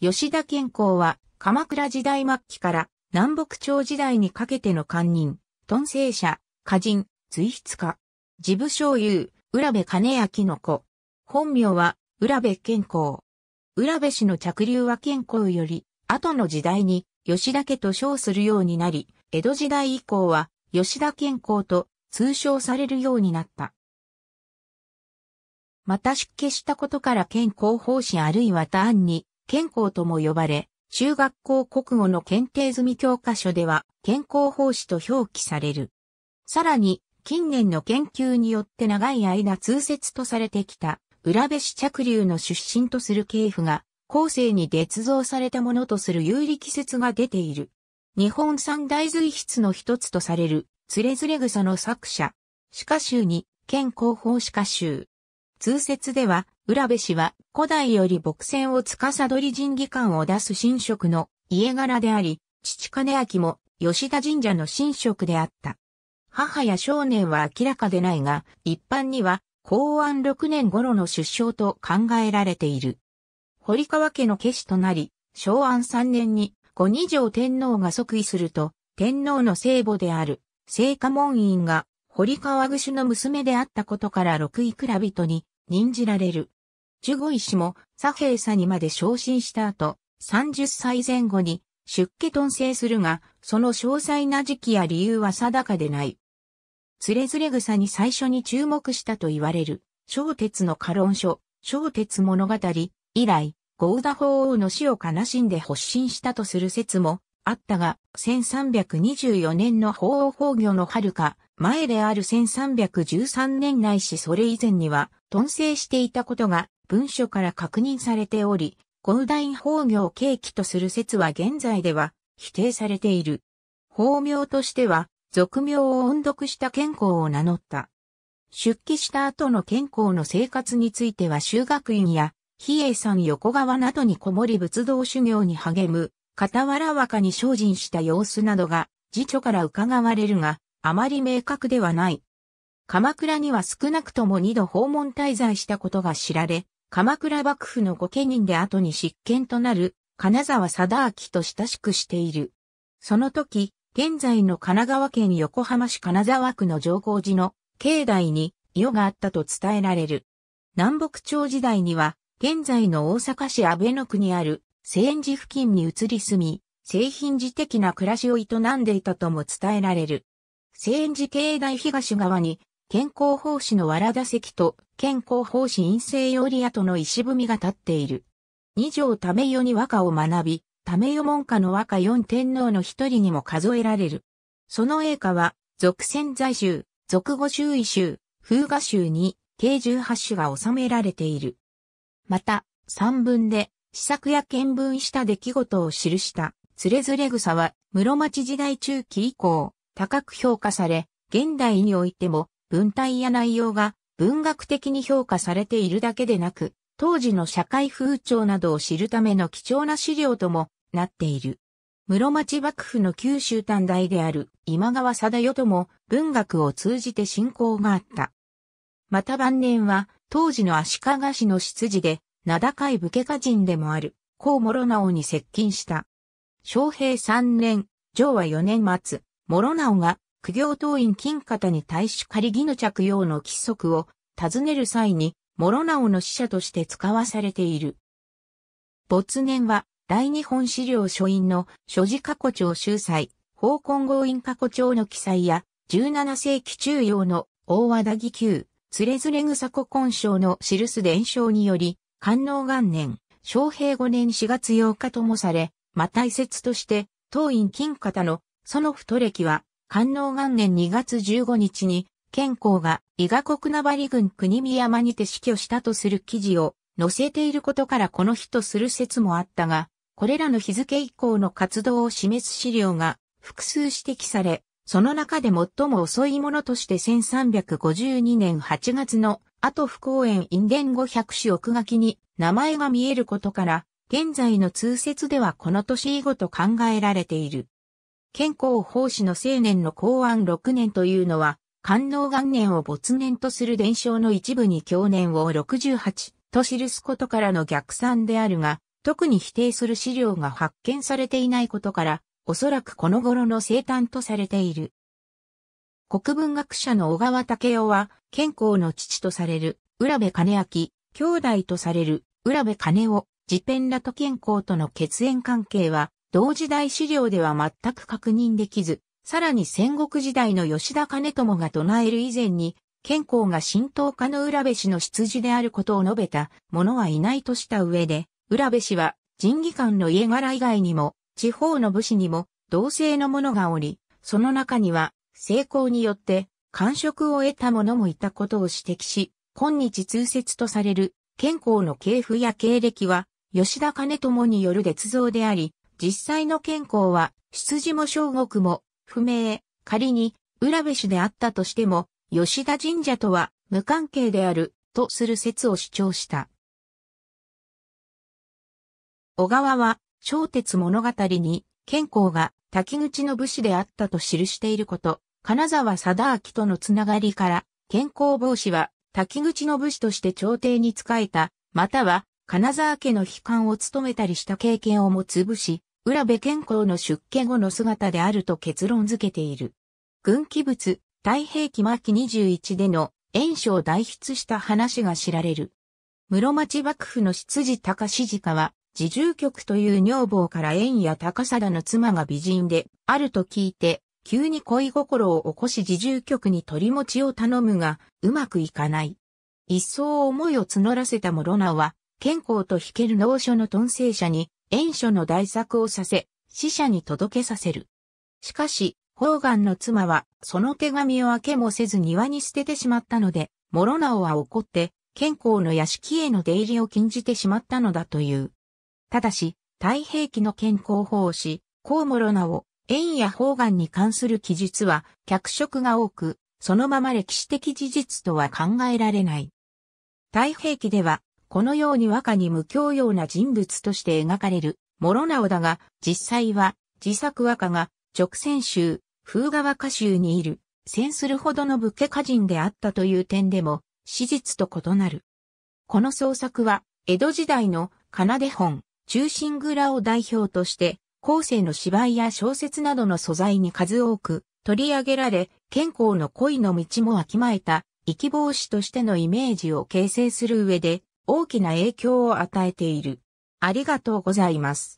吉田健康は、鎌倉時代末期から南北朝時代にかけての官人、遁世者、歌人、随筆家。事務所有、浦部兼明の子。本名は、浦部健康。浦部氏の着流は健康より、後の時代に吉田家と称するようになり、江戸時代以降は吉田健康と通称されるようになった。また出家したことから健康奉仕あるいは他案に健康とも呼ばれ、中学校国語の検定済み教科書では健康奉仕と表記される。さらに、近年の研究によって長い間通説とされてきた、浦部市着流の出身とする系譜が、後世に捏造されたものとする有力説が出ている。日本三大随筆の一つとされる、つれづれ草の作者、歯科集に、健康法仕歌集。通説では、浦部氏は古代より牧船を司り神技官を出す神職の家柄であり、父金明も吉田神社の神職であった。母や少年は明らかでないが、一般には公安6年頃の出生と考えられている。堀川家の家主となり、昭安3年に五二条天皇が即位すると、天皇の聖母である聖火門院が堀川愚主の娘であったことから六位蔵人に任じられる。ジュゴイ氏も左平さにまで昇進した後、30歳前後に出家遁生するが、その詳細な時期や理由は定かでない。つれずれ草に最初に注目したと言われる、小鉄の過論書、小鉄物語、以来、ゴーダ法王の死を悲しんで発信したとする説もあったが、1324年の法王崩御の遥か、前である1313年内しそれ以前には、頓成していたことが文書から確認されており、イ大法業契機とする説は現在では否定されている。法名としては、俗名を音読した健康を名乗った。出家した後の健康の生活については修学院や、比叡山横川などにこもり仏道修行に励む、傍ら若に精進した様子などが、辞書から伺われるが、あまり明確ではない。鎌倉には少なくとも二度訪問滞在したことが知られ、鎌倉幕府の御家人で後に執権となる金沢貞明と親しくしている。その時、現在の神奈川県横浜市金沢区の上皇寺の境内に世があったと伝えられる。南北朝時代には、現在の大阪市阿倍野区にある西園寺付近に移り住み、製品寺的な暮らしを営んでいたとも伝えられる。西園寺境内東側に健康法師のわらだ石と健康法師陰性よりとの石踏みが立っている。二条めよに和歌を学び、めよ門下の和歌四天皇の一人にも数えられる。その栄華は、俗潜在集、俗語集位集、風画集に、計十八種が収められている。また、三文で、試作や見聞した出来事を記した、つれずれ草は、室町時代中期以降、高く評価され、現代においても、文体や内容が文学的に評価されているだけでなく、当時の社会風潮などを知るための貴重な資料ともなっている。室町幕府の九州短大である今川貞代とも文学を通じて信仰があった。また晩年は当時の足利氏の執事で名高い武家家人でもある甲諸直に接近した。昌平三年、昭和四年末、諸直が苦行党員金方に対し仮義の着用の規則を尋ねる際に、諸直の使者として使わされている。没年は、大日本資料書院の所持過去帳秀才、法根合院過去帳の記載や、17世紀中央の大和田義久、つれずれ草古根章の記す伝承により、官能元年、昌平5年4月8日ともされ、また遺説として、当院金方のその太歴は、官能元年2月15日に、健康が伊賀国名張郡国見山にて死去したとする記事を載せていることからこの日とする説もあったが、これらの日付以降の活動を示す資料が複数指摘され、その中で最も遅いものとして1352年8月の後不公園因伝五百種奥書きに名前が見えることから、現在の通説ではこの年以後と考えられている。健康奉仕の青年の公安6年というのは、官能元年を没年とする伝承の一部に去年を68と記すことからの逆算であるが、特に否定する資料が発見されていないことから、おそらくこの頃の生誕とされている。国文学者の小川武雄は、健康の父とされる、浦部兼明、兄弟とされる、浦部兼雄、自ペンらと健康との血縁関係は、同時代資料では全く確認できず、さらに戦国時代の吉田兼友が唱える以前に、健康が浸透家の浦部氏の出自であることを述べた者はいないとした上で、浦部氏は人技官の家柄以外にも、地方の武士にも同性の者がおり、その中には、成功によって、官職を得た者もいたことを指摘し、今日通説とされる、健康の系譜や経歴は、吉田兼友による捏造であり、実際の健康は、出自も正国も、不明、仮に、浦部氏であったとしても、吉田神社とは無関係である、とする説を主張した。小川は、小鉄物語に、健康が滝口の武士であったと記していること、金沢貞明とのつながりから、健康防止は滝口の武士として朝廷に仕えた、または金沢家の悲観を務めたりした経験を持つ武士、浦部健康の出家後の姿であると結論付けている。軍記物、太平記末期21での炎章を代筆した話が知られる。室町幕府の執事高志次家は、自重局という女房から縁や高貞の妻が美人で、あると聞いて、急に恋心を起こし自重局に取り持ちを頼むが、うまくいかない。一層思いを募らせた諸名は、健康と引ける農書の遁成者に、演書の代作をさせ、死者に届けさせる。しかし、宝眼の妻は、その手紙を開けもせず庭に捨ててしまったので、諸直は怒って、健康の屋敷への出入りを禁じてしまったのだという。ただし、太平記の健康法師、孔諸直、縁や方眼に関する記述は、脚色が多く、そのまま歴史的事実とは考えられない。太平記では、このように和歌に無教養な人物として描かれる、諸直だが、実際は、自作和歌が、直線州、風和歌州にいる、戦するほどの武家歌人であったという点でも、史実と異なる。この創作は、江戸時代の奏本、中心蔵を代表として、後世の芝居や小説などの素材に数多く取り上げられ、健康の恋の道もわきまえた、生き防止としてのイメージを形成する上で、大きな影響を与えている。ありがとうございます。